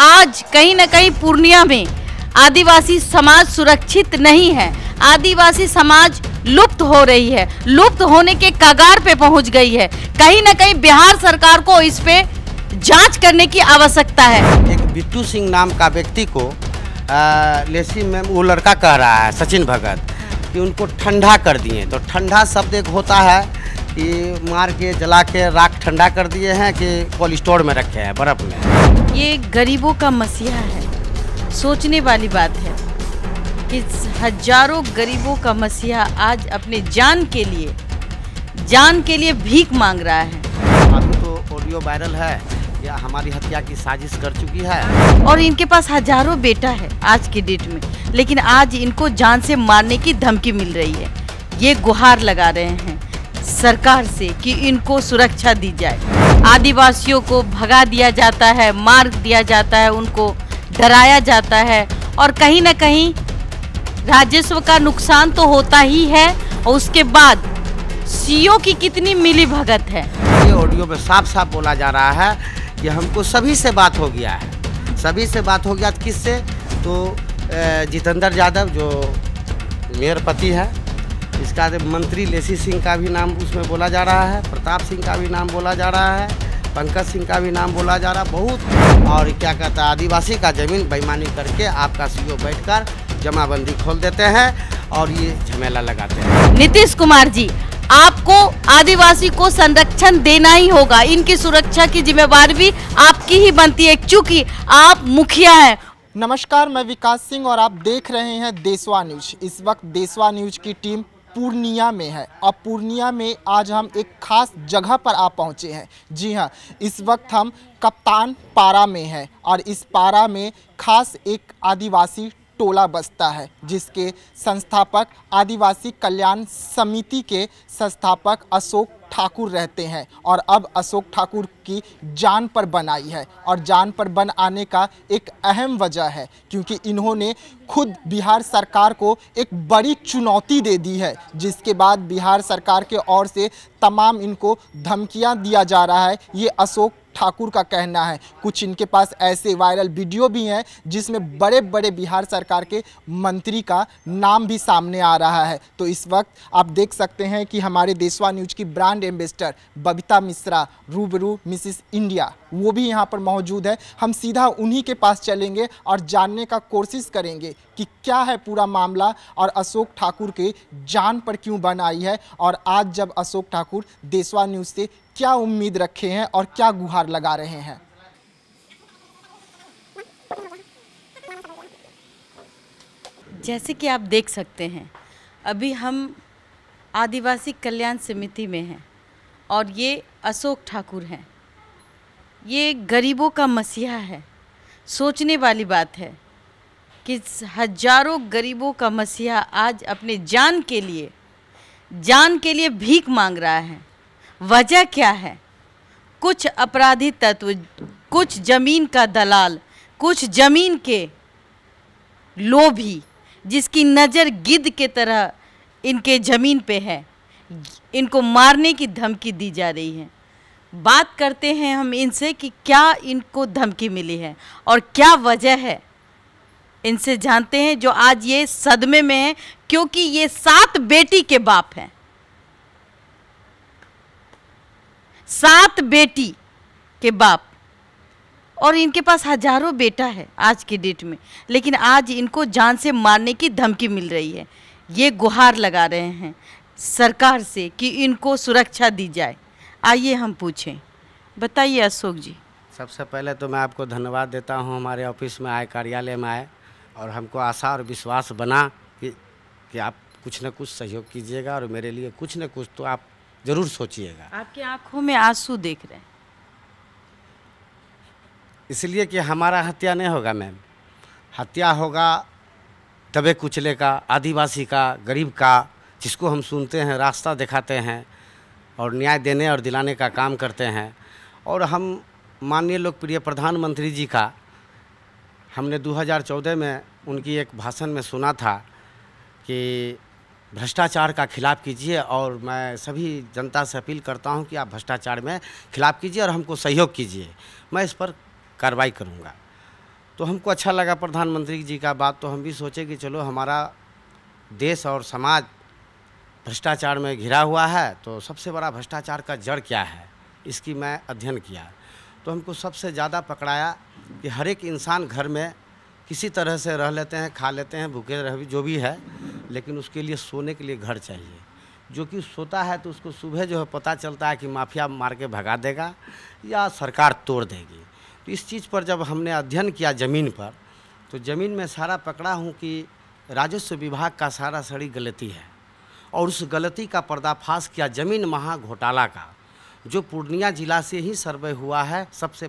आज कहीं ना कहीं पूर्णिया में आदिवासी समाज सुरक्षित नहीं है आदिवासी समाज लुप्त हो रही है लुप्त होने के कगार पे पहुंच गई है कहीं ना कहीं बिहार सरकार को इस पे जांच करने की आवश्यकता है एक बिट्टू सिंह नाम का व्यक्ति को आ, लेसी में वो लड़का कह रहा है सचिन भगत कि उनको ठंडा कर दिए तो ठंडा शब्द एक होता है ये मार के जला के राख ठंडा कर दिए हैं कि कोल्ड स्टोर में रखे हैं बर्फ में ये गरीबों का मसीहा है सोचने वाली बात है कि हजारों गरीबों का मसीहा आज अपने जान के लिए जान के लिए भीख मांग रहा है अभी तो ऑडियो वायरल है या हमारी हत्या की साजिश कर चुकी है और इनके पास हजारों बेटा है आज की डेट में लेकिन आज इनको जान से मारने की धमकी मिल रही है ये गुहार लगा रहे हैं सरकार से कि इनको सुरक्षा दी जाए आदिवासियों को भगा दिया जाता है मार दिया जाता है उनको डराया जाता है और कहीं ना कहीं राजस्व का नुकसान तो होता ही है और उसके बाद सीओ की कितनी मिली भगत है ये ऑडियो में साफ साफ बोला जा रहा है कि हमको सभी से बात हो गया है सभी से बात हो गया किससे तो जितेंद्र यादव जो मेयर पति है इसका मंत्री लेसी सिंह का भी नाम उसमें बोला जा रहा है प्रताप सिंह का भी नाम बोला जा रहा है पंकज सिंह का भी नाम बोला जा रहा बहुत और क्या कहता है आदिवासी का ज़मीन बेईमानी करके आपका सीओ कर जमाबंदी खोल देते हैं और ये झमेला लगाते हैं नीतीश कुमार जी आपको आदिवासी को संरक्षण देना ही होगा इनकी सुरक्षा की जिम्मेवारी भी आपकी ही बनती है चूँकि आप मुखिया है नमस्कार मैं विकास सिंह और आप देख रहे हैं देशवा न्यूज इस वक्त देशवा न्यूज की टीम पूर्णिया में है और पूर्णिया में आज हम एक खास जगह पर आ पहुँचे हैं जी हाँ इस वक्त हम कप्तान पारा में हैं और इस पारा में खास एक आदिवासी टोला बसता है जिसके संस्थापक आदिवासी कल्याण समिति के संस्थापक अशोक ठाकुर रहते हैं और अब अशोक ठाकुर की जान पर बनाई है और जान पर बन आने का एक अहम वजह है क्योंकि इन्होंने खुद बिहार सरकार को एक बड़ी चुनौती दे दी है जिसके बाद बिहार सरकार के ओर से तमाम इनको धमकियां दिया जा रहा है ये अशोक ठाकुर का कहना है कुछ इनके पास ऐसे वायरल वीडियो भी हैं जिसमें बड़े बड़े बिहार सरकार के मंत्री का नाम भी सामने आ रहा है तो इस वक्त आप देख सकते हैं कि हमारे देशवा न्यूज की ब्रांड एम्बेसडर बबीता मिश्रा रूबरू मिसिस इंडिया वो भी यहाँ पर मौजूद है हम सीधा उन्हीं के पास चलेंगे और जानने का कोशिश करेंगे कि क्या है पूरा मामला और अशोक ठाकुर के जान पर क्यों बन आई है और आज जब अशोक ठाकुर देशवा न्यूज़ से क्या उम्मीद रखे हैं और क्या गुहार लगा रहे हैं जैसे कि आप देख सकते हैं अभी हम आदिवासी कल्याण समिति में हैं और ये अशोक ठाकुर हैं ये गरीबों का मसीहा है सोचने वाली बात है कि हजारों गरीबों का मसीहा आज अपने जान के लिए जान के लिए भीख मांग रहा है वजह क्या है कुछ अपराधी तत्व कुछ जमीन का दलाल कुछ जमीन के लोभी जिसकी नज़र गिद्ध के तरह इनके ज़मीन पे है इनको मारने की धमकी दी जा रही है बात करते हैं हम इनसे कि क्या इनको धमकी मिली है और क्या वजह है इनसे जानते हैं जो आज ये सदमे में है क्योंकि ये सात बेटी के बाप हैं सात बेटी के बाप और इनके पास हजारों बेटा है आज के डेट में लेकिन आज इनको जान से मारने की धमकी मिल रही है ये गुहार लगा रहे हैं सरकार से कि इनको सुरक्षा दी जाए आइए हम पूछें बताइए अशोक जी सबसे पहले तो मैं आपको धन्यवाद देता हूँ हमारे ऑफिस में आए कार्यालय में आए और हमको आशा और विश्वास बना कि, कि आप कुछ न कुछ सहयोग कीजिएगा और मेरे लिए कुछ ना कुछ तो आप जरूर सोचिएगा आपकी आंखों में आंसू देख रहे हैं इसलिए कि हमारा हत्या नहीं होगा मैम हत्या होगा दबे कुचले का आदिवासी का गरीब का जिसको हम सुनते हैं रास्ता दिखाते हैं और न्याय देने और दिलाने का काम करते हैं और हम माननीय लोकप्रिय प्रधानमंत्री जी का हमने 2014 में उनकी एक भाषण में सुना था कि भ्रष्टाचार का खिलाफ कीजिए और मैं सभी जनता से अपील करता हूं कि आप भ्रष्टाचार में खिलाफ कीजिए और हमको सहयोग कीजिए मैं इस पर कार्रवाई करूंगा तो हमको अच्छा लगा प्रधानमंत्री जी का बात तो हम भी सोचे कि चलो हमारा देश और समाज भ्रष्टाचार में घिरा हुआ है तो सबसे बड़ा भ्रष्टाचार का जड़ क्या है इसकी मैं अध्ययन किया तो हमको सबसे ज़्यादा पकड़ाया कि हर एक इंसान घर में किसी तरह से रह लेते हैं खा लेते हैं भूखे रह भी जो भी है लेकिन उसके लिए सोने के लिए घर चाहिए जो कि सोता है तो उसको सुबह जो है पता चलता है कि माफिया मार के भगा देगा या सरकार तोड़ देगी तो इस चीज़ पर जब हमने अध्ययन किया ज़मीन पर तो ज़मीन में सारा पकड़ा हूँ कि राजस्व विभाग का सारा सड़ी गलती है और उस गलती का पर्दाफाश किया ज़मीन महा घोटाला का जो पूर्णिया जिला से ही सर्वे हुआ है सबसे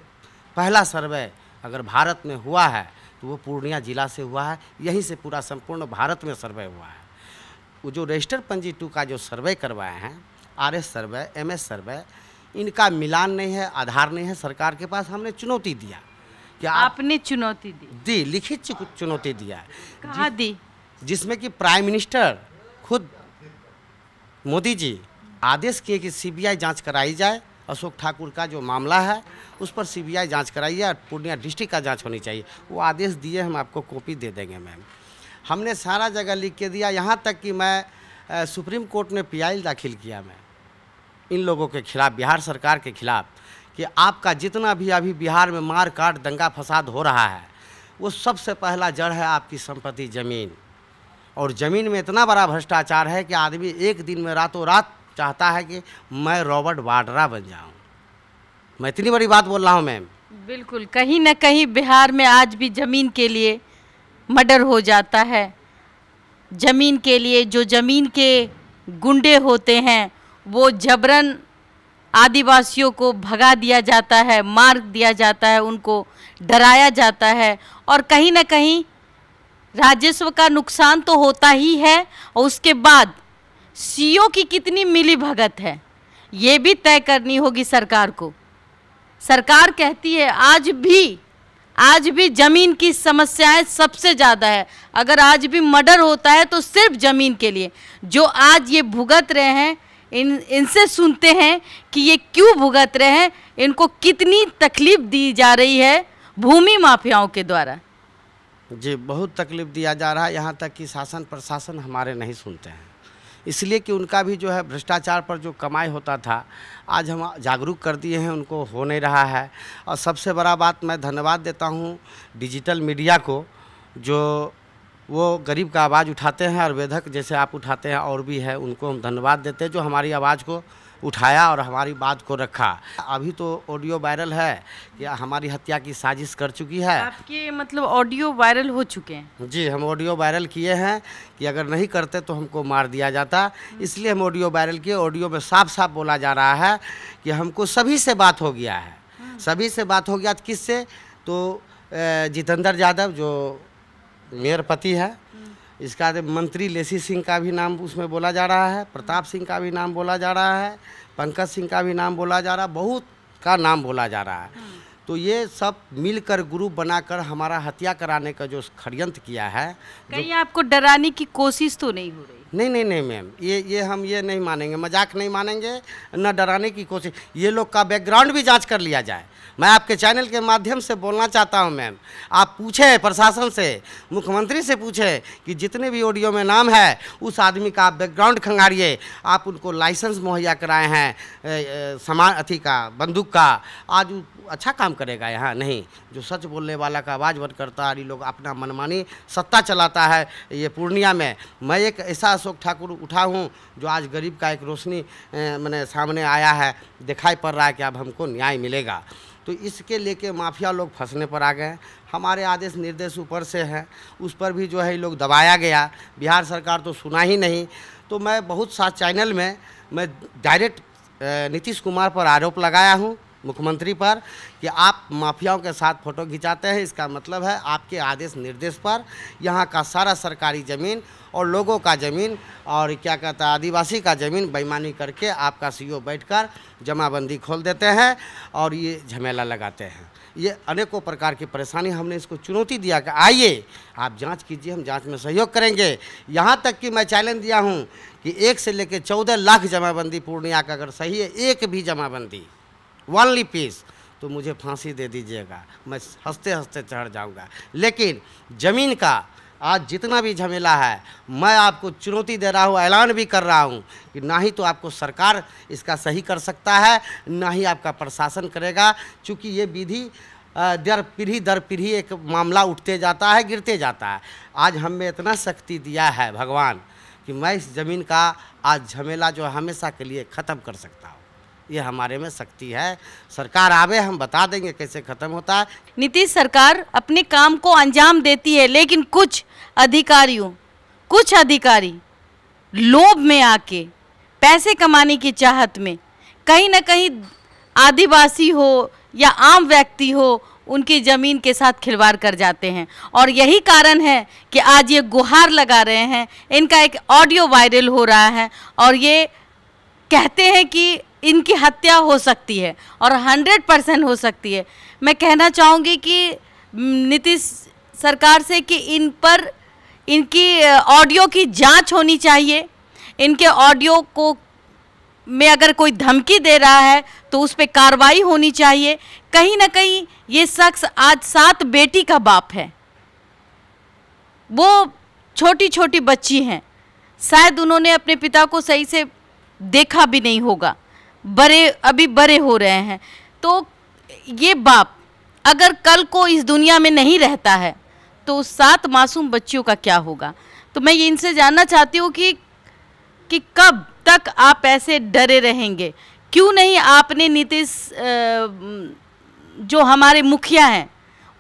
पहला सर्वे अगर भारत में हुआ है तो वो पूर्णिया जिला से हुआ है यहीं से पूरा संपूर्ण भारत में सर्वे हुआ है वो जो रजिस्टर पंजी टू का जो सर्वे करवाए हैं R S survey M S survey इनका मिलान नहीं है आधार नहीं है सरकार के पास हमने चुनौती दिया क्या आपने चुनौती दी दी लिखित चुनौती दिया कहा दी जिसमें कि प्राइम मिनिस्टर खुद मोदी जी आदेश किए कि सीबीआई जांच कराई जाए अशोक ठाकुर का जो मामला है उस पर सीबीआई जांच कराइए और पूर्णिया डिस्ट्रिक्ट का जांच होनी चाहिए वो आदेश दिए हम आपको कॉपी दे देंगे मैम हमने सारा जगह लिख के दिया यहाँ तक कि मैं सुप्रीम कोर्ट में पी दाखिल किया मैं इन लोगों के खिलाफ़ बिहार सरकार के खिलाफ़ कि आपका जितना भी अभी बिहार में मार काट दंगा फसाद हो रहा है वो सबसे पहला जड़ है आपकी संपत्ति ज़मीन और ज़मीन में इतना बड़ा भ्रष्टाचार है कि आदमी एक दिन में रातों रात चाहता है कि मैं रॉबर्ट वाड्रा बन जाऊं मैं इतनी बड़ी बात बोल रहा हूं मैम बिल्कुल कहीं ना कहीं बिहार में आज भी ज़मीन के लिए मर्डर हो जाता है ज़मीन के लिए जो ज़मीन के गुंडे होते हैं वो जबरन आदिवासियों को भगा दिया जाता है मार दिया जाता है उनको डराया जाता है और कहीं ना कहीं राजस्व का नुकसान तो होता ही है और उसके बाद सीओ की कितनी मिली भगत है ये भी तय करनी होगी सरकार को सरकार कहती है आज भी आज भी ज़मीन की समस्याएं सबसे ज़्यादा है अगर आज भी मर्डर होता है तो सिर्फ ज़मीन के लिए जो आज ये भुगत रहे हैं इन इनसे सुनते हैं कि ये क्यों भुगत रहे हैं इनको कितनी तकलीफ दी जा रही है भूमि माफियाओं के द्वारा जी बहुत तकलीफ दिया जा रहा है यहाँ तक कि शासन प्रशासन हमारे नहीं सुनते हैं इसलिए कि उनका भी जो है भ्रष्टाचार पर जो कमाई होता था आज हम जागरूक कर दिए हैं उनको हो नहीं रहा है और सबसे बड़ा बात मैं धन्यवाद देता हूँ डिजिटल मीडिया को जो वो गरीब का आवाज़ उठाते हैं और वेधक जैसे आप उठाते हैं और भी है उनको हम धन्यवाद देते हैं जो हमारी आवाज़ को उठाया और हमारी बात को रखा अभी तो ऑडियो वायरल है कि हमारी हत्या की साजिश कर चुकी है आपके मतलब ऑडियो वायरल हो चुके हैं जी हम ऑडियो वायरल किए हैं कि अगर नहीं करते तो हमको मार दिया जाता इसलिए हम ऑडियो वायरल किए ऑडियो में साफ साफ बोला जा रहा है कि हमको सभी से बात हो गया है हाँ। सभी से बात हो गया तो किससे तो जितेंद्र यादव जो मेयर पति है इसका मंत्री लेसी सिंह का भी नाम उसमें बोला जा रहा है प्रताप सिंह का भी नाम बोला जा रहा है पंकज सिंह का भी नाम बोला जा रहा है बहुत का नाम बोला जा रहा है हाँ। तो ये सब मिलकर ग्रुप बनाकर हमारा हत्या कराने का जो षडयंत्र किया है कहीं आपको डराने की कोशिश तो नहीं हो रही नहीं नहीं नहीं मैम ये ये हम ये नहीं मानेंगे मजाक नहीं मानेंगे न डराने की कोशिश ये लोग का बैकग्राउंड भी जांच कर लिया जाए मैं आपके चैनल के माध्यम से बोलना चाहता हूं मैम आप पूछें प्रशासन से मुख्यमंत्री से पूछें कि जितने भी ऑडियो में नाम है उस आदमी का आप बैकग्राउंड खंगारिए आप उनको लाइसेंस मुहैया कराए हैं समान अथी का बंदूक का आज अच्छा काम करेगा यहाँ नहीं जो सच बोलने वाला का आवाज़ बंद करता है लोग अपना मनमानी सत्ता चलाता है ये पूर्णिया में मैं एक ऐसा अशोक ठाकुर उठा हूँ जो आज गरीब का एक रोशनी मैंने सामने आया है दिखाई पड़ रहा है कि अब हमको न्याय मिलेगा तो इसके लेके माफिया लोग फंसने पर आ गए हमारे आदेश निर्देश ऊपर से हैं उस पर भी जो है लोग दबाया गया बिहार सरकार तो सुना ही नहीं तो मैं बहुत सा चैनल में मैं डायरेक्ट नीतीश कुमार पर आरोप लगाया हूँ मुख्यमंत्री पर कि आप माफियाओं के साथ फ़ोटो खिंचाते हैं इसका मतलब है आपके आदेश निर्देश पर यहाँ का सारा सरकारी ज़मीन और लोगों का ज़मीन और क्या कहता है आदिवासी का ज़मीन बेईमानी करके आपका सीईओ बैठकर जमाबंदी खोल देते हैं और ये झमेला लगाते हैं ये अनेकों प्रकार की परेशानी हमने इसको चुनौती दिया कि आइए आप जांच कीजिए हम जांच में सहयोग करेंगे यहाँ तक कि मैं चैलेंज दिया हूँ कि एक से लेकर चौदह लाख जमाबंदी पूर्णिया का अगर सही है एक भी जमाबंदी वनली पीस तो मुझे फांसी दे दीजिएगा मैं हंसते हंसते चढ़ जाऊँगा लेकिन ज़मीन का आज जितना भी झमेला है मैं आपको चुनौती दे रहा हूँ ऐलान भी कर रहा हूँ कि ना ही तो आपको सरकार इसका सही कर सकता है ना ही आपका प्रशासन करेगा क्योंकि ये विधि दर पीढ़ी दर पीढ़ी एक मामला उठते जाता है गिरते जाता है आज हमें इतना शक्ति दिया है भगवान कि मैं इस ज़मीन का आज झमेला जो हमेशा के लिए ख़त्म कर सकता हूँ ये हमारे में शक्ति है सरकार आवे हम बता देंगे कैसे ख़त्म होता है नीतीश सरकार अपने काम को अंजाम देती है लेकिन कुछ अधिकारियों कुछ अधिकारी लोभ में आके पैसे कमाने की चाहत में कहीं ना कहीं आदिवासी हो या आम व्यक्ति हो उनकी ज़मीन के साथ खिलवाड़ कर जाते हैं और यही कारण है कि आज ये गुहार लगा रहे हैं इनका एक ऑडियो वायरल हो रहा है और ये कहते हैं कि इनकी हत्या हो सकती है और हंड्रेड परसेंट हो सकती है मैं कहना चाहूँगी कि नीतीश सरकार से कि इन पर इनकी ऑडियो की जांच होनी चाहिए इनके ऑडियो को में अगर कोई धमकी दे रहा है तो उस पर कार्रवाई होनी चाहिए कहीं ना कहीं ये शख्स आज सात बेटी का बाप है वो छोटी छोटी बच्ची हैं शायद उन्होंने अपने पिता को सही से देखा भी नहीं होगा बड़े अभी बड़े हो रहे हैं तो ये बाप अगर कल को इस दुनिया में नहीं रहता है तो सात मासूम बच्चियों का क्या होगा तो मैं ये इनसे जानना चाहती हूँ कि कि कब तक आप ऐसे डरे रहेंगे क्यों नहीं आपने नीतीश जो हमारे मुखिया हैं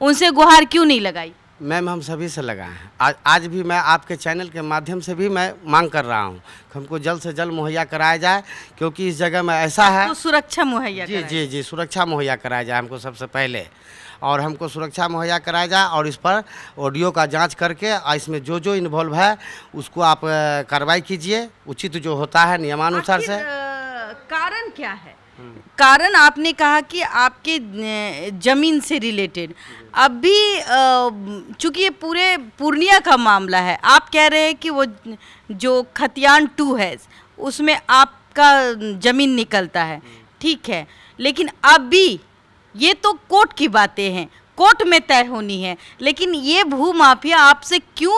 उनसे गुहार क्यों नहीं लगाई मैम हम सभी से लगाए हैं आज आज भी मैं आपके चैनल के माध्यम से भी मैं मांग कर रहा हूँ हमको जल्द से जल्द मुहैया कराया जाए क्योंकि इस जगह में ऐसा है तो सुरक्षा मुहैया जी जी जी सुरक्षा मुहैया कराया जाए हमको सबसे पहले और हमको सुरक्षा मुहैया कराया जाए और इस पर ऑडियो का जांच करके और इसमें जो जो इन्वॉल्व है उसको आप कार्रवाई कीजिए उचित जो होता है नियमानुसार से कारण क्या है कारण आपने कहा कि आपके ज़मीन से रिलेटेड अभी चूंकि ये पूरे पूर्णिया का मामला है आप कह रहे हैं कि वो जो खतियान टू है उसमें आपका ज़मीन निकलता है ठीक है लेकिन अभी ये तो कोर्ट की बातें हैं कोर्ट में तय होनी है लेकिन ये भू माफिया आपसे क्यों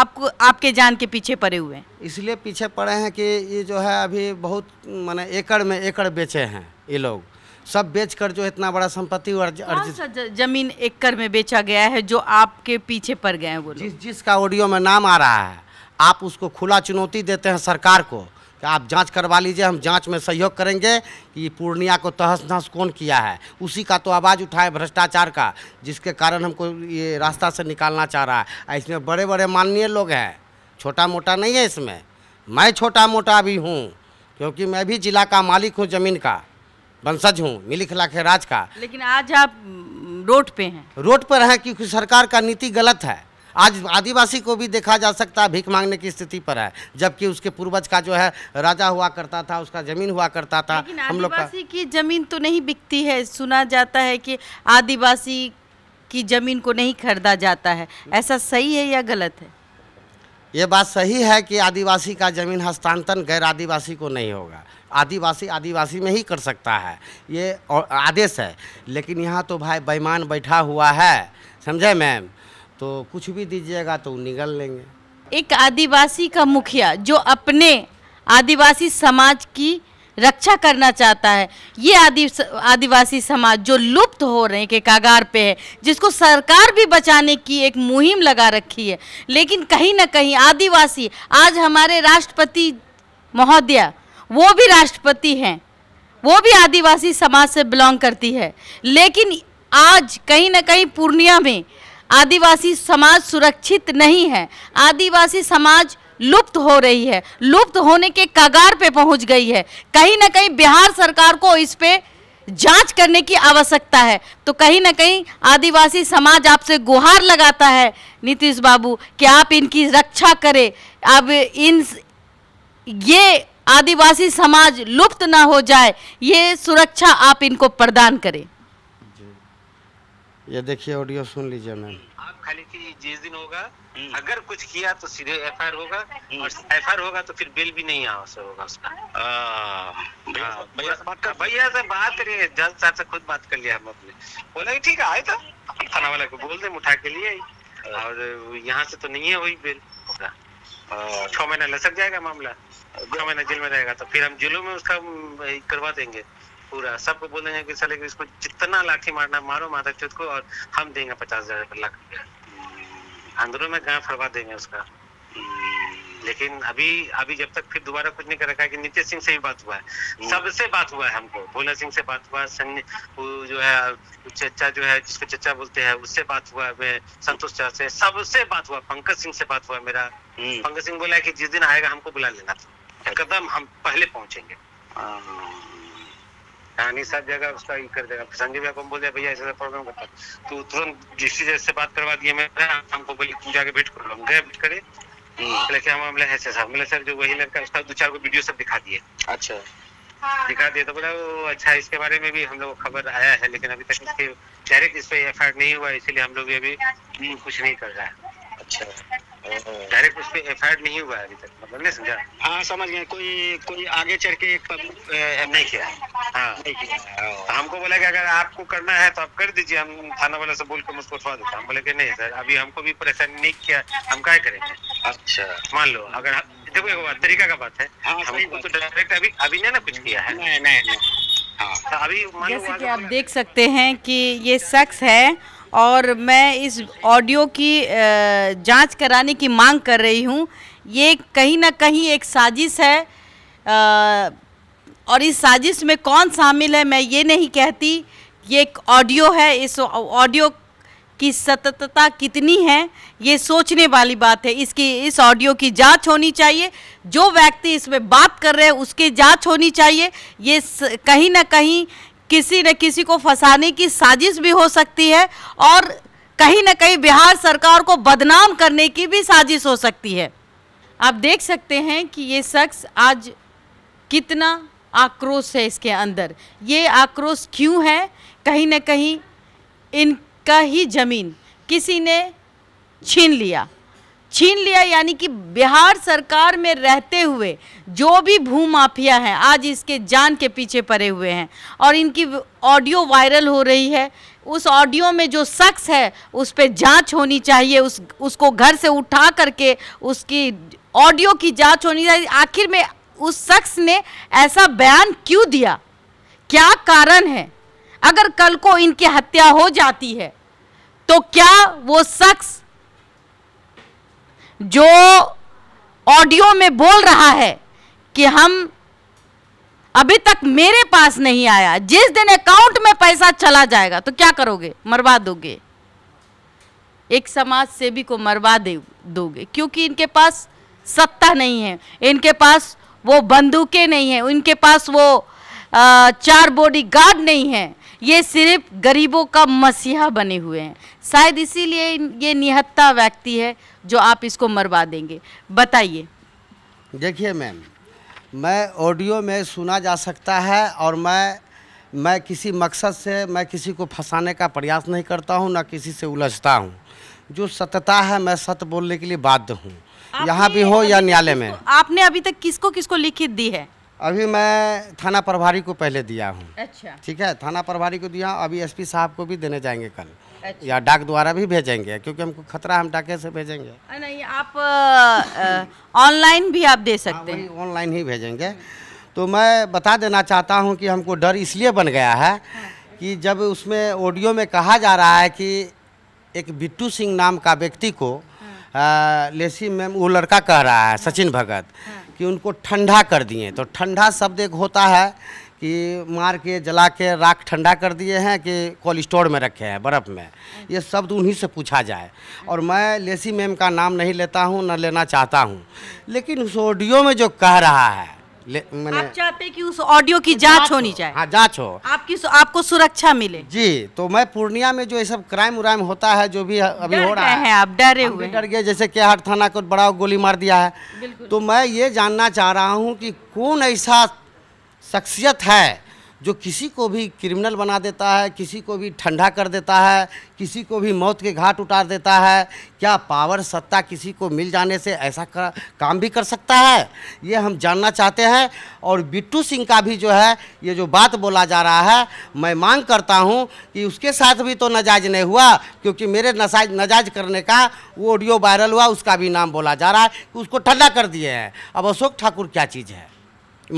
आपको आपके जान के पीछे पड़े हुए हैं इसलिए पीछे पड़े हैं कि ये जो है अभी बहुत मैंने एकड़ में एकड़ बेचे हैं ये लोग सब बेच कर जो इतना बड़ा संपत्ति अर्जित जमीन एकड़ में बेचा गया है जो आपके पीछे पड़ गए हैं वो जिस जिसका ऑडियो में नाम आ रहा है आप उसको खुला चुनौती देते हैं सरकार को तो आप जांच करवा लीजिए हम जांच में सहयोग करेंगे कि पूर्णिया को तहस नहस कौन किया है उसी का तो आवाज़ उठाए भ्रष्टाचार का जिसके कारण हमको ये रास्ता से निकालना चाह रहा है इसमें बड़े बड़े माननीय लोग हैं छोटा मोटा नहीं है इसमें मैं छोटा मोटा भी हूँ क्योंकि मैं भी जिला का मालिक हूँ ज़मीन का वंशज हूँ मिली खिलाखे राज का लेकिन आज आप रोड पे हैं रोड पर हैं क्योंकि सरकार का नीति गलत है आज आदिवासी को भी देखा जा सकता है भीख मांगने की स्थिति पर है जबकि उसके पूर्वज का जो है राजा हुआ करता था उसका जमीन हुआ करता था हम लोग की जमीन तो नहीं बिकती है सुना जाता है कि आदिवासी की ज़मीन को नहीं खरीदा जाता है ऐसा सही है या गलत है ये बात सही है कि आदिवासी का ज़मीन हस्तांतरण गैर आदिवासी को नहीं होगा आदिवासी आदिवासी में ही कर सकता है ये आदेश है लेकिन यहाँ तो भाई बेईमान बैठा हुआ है समझे मैम तो कुछ भी दीजिएगा तो निगल लेंगे एक आदिवासी का मुखिया जो अपने आदिवासी समाज की रक्षा करना चाहता है ये आदि आदिवासी समाज जो लुप्त हो रहे हैं के कागार पे है जिसको सरकार भी बचाने की एक मुहिम लगा रखी है लेकिन कहीं ना कहीं आदिवासी आज हमारे राष्ट्रपति महोदया वो भी राष्ट्रपति हैं वो भी आदिवासी समाज से बिलोंग करती है लेकिन आज कहीं ना कहीं पूर्णिया में आदिवासी समाज सुरक्षित नहीं है आदिवासी समाज लुप्त हो रही है लुप्त होने के कगार पे पहुंच गई है कहीं ना कहीं बिहार सरकार को इस पे जांच करने की आवश्यकता है तो कहीं ना कहीं आदिवासी समाज आपसे गुहार लगाता है नीतीश बाबू कि आप इनकी रक्षा करें अब इन ये आदिवासी समाज लुप्त ना हो जाए ये सुरक्षा आप इनको प्रदान करें ये देखिए ऑडियो सुन लीजिए मैम आप खाली की जिस दिन होगा हम्म। अगर कुछ किया तो सीधे एफ आई आर होगा हम्म। और एफ आई आर होगा तो फिर बिल भी नहीं आ होगा उसका भैया से बात करिए हाँ, जज साहब से खुद बात कर लिया हम अपने बोला ठीक है आए तो थाना वाले को बोल दे उठा के लिए और यहाँ से तो नहीं है वही बिल होगा छह महीना लसक जाएगा मामला छह महीना जेल में रहेगा तो फिर हम जेलों में उसका हम्म, करवा देंगे पूरा सबको बोल देंगे कि साले इसको जितना लाठी मारना मारो माता चौथ को और हम देंगे पचास हजार लाख अंदरों में गाँव फरवा देंगे उसका लेकिन अभी अभी जब तक फिर दोबारा कुछ नहीं कर रखा है कि नित्य सिंह से भी बात हुआ है हम्म। सबसे बात हुआ है हमको भोला सिंह से बात हुआ है जो है चचा जो है जिसको चचा बोलते हैं उससे बात हुआ है संतोष चा से सबसे बात हुआ पंकज सिंह से बात हुआ मेरा हम्म। पंकज सिंह बोला है कि जिस दिन आएगा हमको बुला लेना था अच्छा। एकदम हम पहले पहुंचेंगे हाँ। कहानी सब जगह उसका ये कर देगा संजय भैया को बोल दिया भैया ऐसा प्रॉब्लम करता तो तुरंत डिस्ट्री जज से बात करवा दिए मैं हमको तुम जाके भेंट कर लो गए भेंट करे हम्म। लेके हम हमले है सर हमले सर जो वही लड़का उसका दो चार को वीडियो सब दिखा दिए अच्छा हाँ। दिखा दिया तो बोला वो अच्छा इसके बारे में भी हम लोग खबर आया है लेकिन अभी तक इसके डायरेक्ट इस पर एफ नहीं हुआ इसलिए हम लोग अभी हम्म। कुछ नहीं कर रहा है अच्छा डायरेक्ट उस पर एफ नहीं हुआ है अभी तक मतलब नहीं समझा हाँ समझ गए कोई कोई आगे चढ़ के एक नहीं किया हाँ। तो हमको बोला कि अगर आपको करना है तो आप कर दीजिए हम थाना वाले से बोल के मुझको उठवा देते हम बोले कि नहीं सर अभी हमको भी परेशान नहीं किया हम क्या करेंगे अच्छा मान लो अगर देखो तरीका का बात है हाँ, हमको तो डायरेक्ट अभी अभी ने ना कुछ किया है नहीं नहीं नहीं हाँ। तो जैसे कि आप देख सकते हैं कि ये शख्स है और मैं इस ऑडियो की जांच कराने की मांग कर रही हूं ये कहीं ना कहीं एक साजिश है और इस साजिश में कौन शामिल है मैं ये नहीं कहती ये एक ऑडियो है इस ऑडियो की सततता कितनी है ये सोचने वाली बात है इसकी इस ऑडियो की जांच होनी चाहिए जो व्यक्ति इसमें बात कर रहे हैं उसकी जांच होनी चाहिए ये कहीं ना कहीं किसी न किसी को फंसाने की साजिश भी हो सकती है और कहीं ना कहीं बिहार सरकार को बदनाम करने की भी साजिश हो सकती है आप देख सकते हैं कि ये शख्स आज कितना आक्रोश है इसके अंदर ये आक्रोश क्यों है कहीं ना कहीं इनका ही ज़मीन किसी ने छीन लिया छीन लिया यानी कि बिहार सरकार में रहते हुए जो भी भू माफिया हैं आज इसके जान के पीछे पड़े हुए हैं और इनकी ऑडियो वायरल हो रही है उस ऑडियो में जो शख्स है उस पर जाँच होनी चाहिए उस उसको घर से उठा करके उसकी ऑडियो की जांच होनी चाहिए आखिर में उस शख्स ने ऐसा बयान क्यों दिया क्या कारण है अगर कल को इनकी हत्या हो जाती है तो क्या वो शख्स जो ऑडियो में बोल रहा है कि हम अभी तक मेरे पास नहीं आया जिस दिन अकाउंट में पैसा चला जाएगा तो क्या करोगे मरवा दोगे एक समाज सेवी को मरवा दे दोगे क्योंकि इनके पास सत्ता नहीं है इनके पास वो बंदूकें नहीं है इनके पास वो आ, चार बॉडी गार्ड नहीं है ये सिर्फ गरीबों का मसीहा बने हुए हैं शायद इसीलिए ये निहत्ता व्यक्ति है जो आप इसको मरवा देंगे बताइए देखिए मैम मैं ऑडियो में सुना जा सकता है और मैं मैं किसी मकसद से मैं किसी को फंसाने का प्रयास नहीं करता हूँ ना किसी से उलझता हूँ जो सत्यता है मैं सत्य बोलने के लिए बाध्य हूँ यहाँ भी हो या न्यायालय में आपने अभी तक किसको किसको लिखित दी है अभी मैं थाना प्रभारी को पहले दिया हूँ अच्छा ठीक है थाना प्रभारी को दिया अभी एसपी साहब को भी देने जाएंगे कल अच्छा। या डाक द्वारा भी भेजेंगे क्योंकि हमको खतरा हम डाके से भेजेंगे नहीं आप ऑनलाइन भी आप दे सकते हाँ, हैं ऑनलाइन ही भेजेंगे तो मैं बता देना चाहता हूँ कि हमको डर इसलिए बन गया है कि जब उसमें ऑडियो में कहा जा रहा है कि एक बिट्टू सिंह नाम का व्यक्ति को हाँ। लेसी मैम वो लड़का कह रहा है हाँ। सचिन भगत कि उनको ठंडा कर दिए तो ठंडा शब्द एक होता है कि मार के जला के राख ठंडा कर दिए हैं कि कोल्ड स्टोर में रखे हैं बर्फ़ में ये शब्द उन्हीं से पूछा जाए और मैं लेसी मैम का नाम नहीं लेता हूँ ना लेना चाहता हूँ लेकिन उस ऑडियो में जो कह रहा है आप चाहते कि उस ऑडियो की जांच होनी चाहिए हाँ जांच हो आपकी आपको सुरक्षा मिले जी तो मैं पूर्णिया में जो ये सब क्राइम उराइम होता है जो भी अभी हो रहा है आप डरे हुए डर गए जैसे के हर थाना को बड़ा गोली मार दिया है तो मैं ये जानना चाह रहा हूँ कि कौन ऐसा शख्सियत है जो किसी को भी क्रिमिनल बना देता है किसी को भी ठंडा कर देता है किसी को भी मौत के घाट उतार देता है क्या पावर सत्ता किसी को मिल जाने से ऐसा कर, काम भी कर सकता है ये हम जानना चाहते हैं और बिट्टू सिंह का भी जो है ये जो बात बोला जा रहा है मैं मांग करता हूँ कि उसके साथ भी तो नजायज नहीं हुआ क्योंकि मेरे नजायज नजायज करने का वो ऑडियो वायरल हुआ उसका भी नाम बोला जा रहा है कि उसको ठंडा कर दिए हैं अब अशोक ठाकुर क्या चीज़ है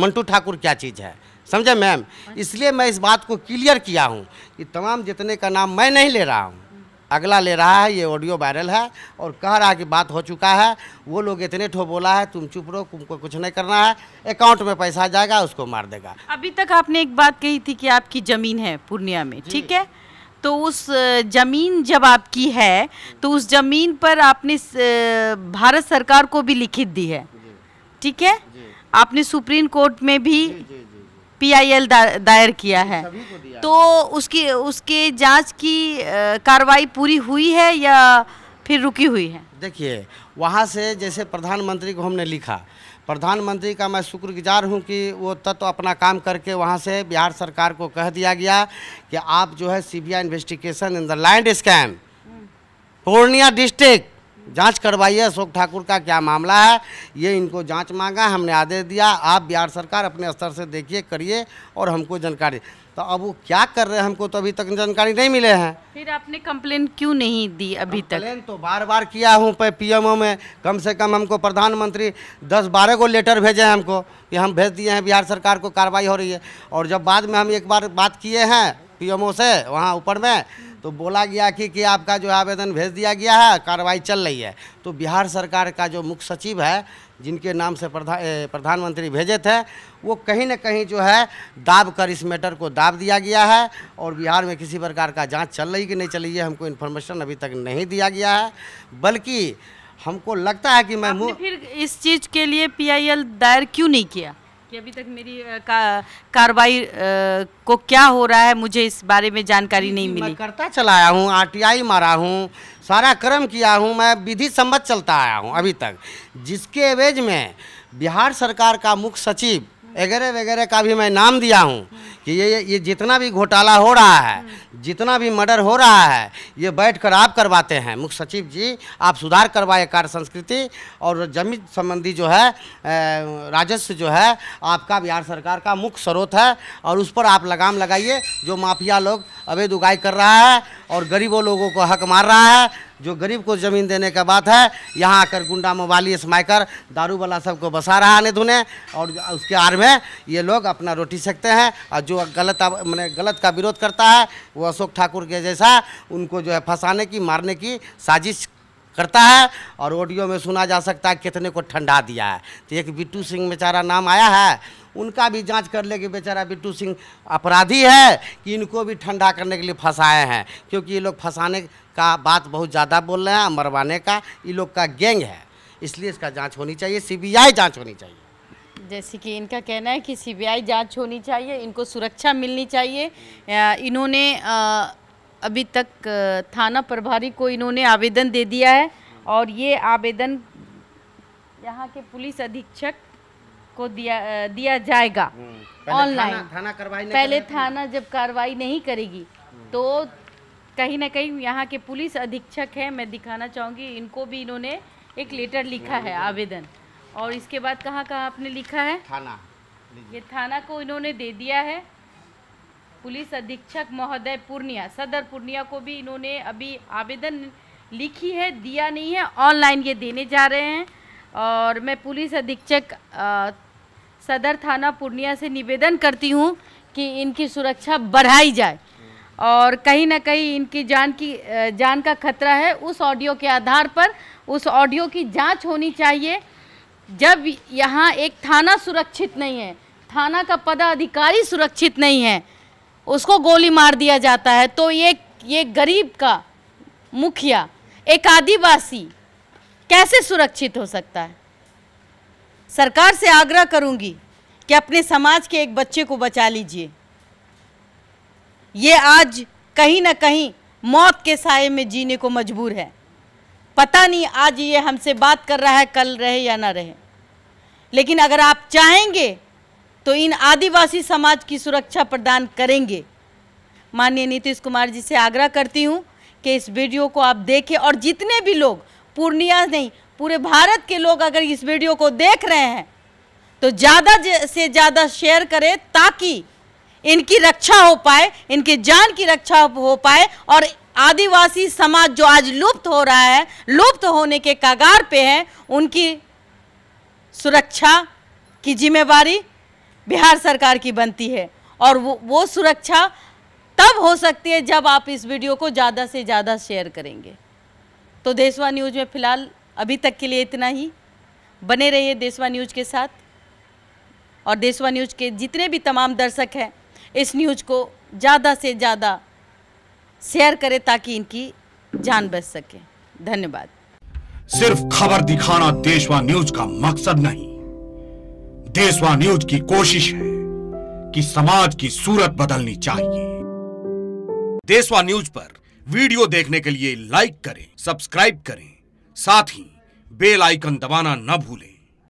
मंटू ठाकुर क्या चीज़ है समझे मैम इसलिए मैं इस बात को क्लियर किया हूँ कि तमाम जितने का नाम मैं नहीं ले रहा हूँ अगला ले रहा है ये ऑडियो वायरल है और कह रहा है कि बात हो चुका है वो लोग इतने ठो बोला है तुम चुप रहो तुमको कुछ नहीं करना है अकाउंट में पैसा जाएगा उसको मार देगा अभी तक आपने एक बात कही थी कि आपकी ज़मीन है पूर्णिया में ठीक है तो उस ज़मीन जब आपकी है तो उस ज़मीन पर आपने भारत सरकार को भी लिखित दी है ठीक है आपने सुप्रीम कोर्ट में भी पीआईएल दायर किया है तो उसकी उसके जांच की कार्रवाई पूरी हुई है या फिर रुकी हुई है देखिए वहाँ से जैसे प्रधानमंत्री को हमने लिखा प्रधानमंत्री का मैं शुक्रगुजार हूँ कि वो तत्व तो अपना काम करके वहाँ से बिहार सरकार को कह दिया गया कि आप जो है CBI investigation in the land scam hmm. Purnia district जांच करवाइए अशोक ठाकुर का क्या मामला है ये इनको जांच मांगा हमने आदेश दिया आप बिहार सरकार अपने स्तर से देखिए करिए और हमको जानकारी तो अब वो क्या कर रहे हैं हमको तो अभी तक जानकारी नहीं मिले हैं फिर आपने कंप्लेन क्यों नहीं दी अभी तक कंप्लेन तो बार बार किया हूँ पीएमओ में कम से कम हमको प्रधानमंत्री दस बारह को लेटर भेजे हैं हमको कि हम भेज दिए हैं बिहार सरकार को कार्रवाई हो रही है और जब बाद में हम एक बार बात किए हैं पीएमओ से वहाँ ऊपर में तो बोला गया कि कि आपका जो आवेदन भेज दिया गया है कार्रवाई चल रही है तो बिहार सरकार का जो मुख्य सचिव है जिनके नाम से प्रधान प्रधानमंत्री भेजे थे वो कहीं ना कहीं जो है दाब कर इस मैटर को दाब दिया गया है और बिहार में किसी प्रकार का जांच चल रही कि नहीं चल रही है हमको इन्फॉर्मेशन अभी तक नहीं दिया गया है बल्कि हमको लगता है कि मैं फिर इस चीज़ के लिए पी दायर क्यों नहीं किया कि अभी तक मेरी का, कार्रवाई को क्या हो रहा है मुझे इस बारे में जानकारी नहीं मिली मैं करता चलाया हूँ आरटीआई मारा हूँ सारा कर्म किया हूँ मैं विधि सम्मत चलता आया हूँ अभी तक जिसके एवेज में बिहार सरकार का मुख्य सचिव वगैरह वगैरह का भी मैं नाम दिया हूँ कि ये ये जितना भी घोटाला हो रहा है जितना भी मर्डर हो रहा है ये बैठकर आप करवाते हैं मुख्य सचिव जी आप सुधार करवाए कार्य संस्कृति और जमीन संबंधी जो है राजस्व जो है आपका बिहार सरकार का मुख्य स्रोत है और उस पर आप लगाम लगाइए जो माफिया लोग अवैध उगाई कर रहा है और गरीबों लोगों को हक मार रहा है जो गरीब को ज़मीन देने का बात है यहाँ आकर गुंडा मोबाली समायकर दारू वाला सबको बसा रहा है धुने और उसके आर में ये लोग अपना रोटी सकते हैं और जो जो गलत मैंने गलत का विरोध करता है वो अशोक ठाकुर के जैसा उनको जो है फंसाने की मारने की साजिश करता है और ऑडियो में सुना जा सकता है कितने को ठंडा दिया है तो एक बिट्टू सिंह बेचारा नाम आया है उनका भी जांच कर ले कि बेचारा बिट्टू सिंह अपराधी है कि इनको भी ठंडा करने के लिए फंसाए हैं क्योंकि ये लोग फंसाने का बात बहुत ज़्यादा बोल रहे हैं मरवाने का ये लोग का गैंग है इसलिए इसका जाँच होनी चाहिए सीबीआई जाँच होनी चाहिए जैसे कि इनका कहना है कि सीबीआई जांच होनी चाहिए इनको सुरक्षा मिलनी चाहिए इन्होंने अभी तक थाना प्रभारी को इन्होंने आवेदन दे दिया है और ये आवेदन यहाँ के पुलिस अधीक्षक को दिया दिया जाएगा हम्म, ऑनलाइन थाना, थाना पहले थाना जब कार्रवाई नहीं करेगी हम्म। तो कहीं ना कहीं यहाँ के पुलिस अधीक्षक हैं मैं दिखाना चाहूँगी इनको भी इन्होंने एक लेटर लिखा है हम्म। आवेदन और इसके बाद कहाँ कहाँ आपने लिखा है थाना ये थाना को इन्होंने दे दिया है पुलिस अधीक्षक महोदय पूर्णिया सदर पूर्णिया को भी इन्होंने अभी आवेदन लिखी है दिया नहीं है ऑनलाइन ये देने जा रहे हैं और मैं पुलिस अधीक्षक सदर थाना पूर्णिया से निवेदन करती हूँ कि इनकी सुरक्षा बढ़ाई जाए और कहीं ना कहीं इनकी जान की जान का खतरा है उस ऑडियो के आधार पर उस ऑडियो की जांच होनी चाहिए जब यहाँ एक थाना सुरक्षित नहीं है थाना का पदाधिकारी सुरक्षित नहीं है उसको गोली मार दिया जाता है तो ये ये गरीब का मुखिया एक आदिवासी कैसे सुरक्षित हो सकता है सरकार से आग्रह करूंगी कि अपने समाज के एक बच्चे को बचा लीजिए ये आज कहीं ना कहीं मौत के साय में जीने को मजबूर है पता नहीं आज ये हमसे बात कर रहा है कल रहे या ना रहे लेकिन अगर आप चाहेंगे तो इन आदिवासी समाज की सुरक्षा प्रदान करेंगे माननीय नीतीश कुमार जी से आग्रह करती हूँ कि इस वीडियो को आप देखें और जितने भी लोग पूर्णिया नहीं पूरे भारत के लोग अगर इस वीडियो को देख रहे हैं तो ज़्यादा से ज़्यादा शेयर करें ताकि इनकी रक्षा हो पाए इनके जान की रक्षा हो पाए और आदिवासी समाज जो आज लुप्त हो रहा है लुप्त होने के कगार पे है उनकी सुरक्षा की जिम्मेवारी बिहार सरकार की बनती है और वो वो सुरक्षा तब हो सकती है जब आप इस वीडियो को ज़्यादा से ज़्यादा शेयर करेंगे तो देशवा न्यूज़ में फ़िलहाल अभी तक के लिए इतना ही बने रहिए देशवा न्यूज़ के साथ और देशवा न्यूज़ के जितने भी तमाम दर्शक हैं इस न्यूज़ को ज़्यादा से ज़्यादा शेयर करें ताकि इनकी जान बच सके धन्यवाद सिर्फ खबर दिखाना देशवा न्यूज का मकसद नहीं देशवा न्यूज की कोशिश है कि समाज की सूरत बदलनी चाहिए देशवा न्यूज पर वीडियो देखने के लिए लाइक करें सब्सक्राइब करें साथ ही बेल आइकन दबाना न भूलें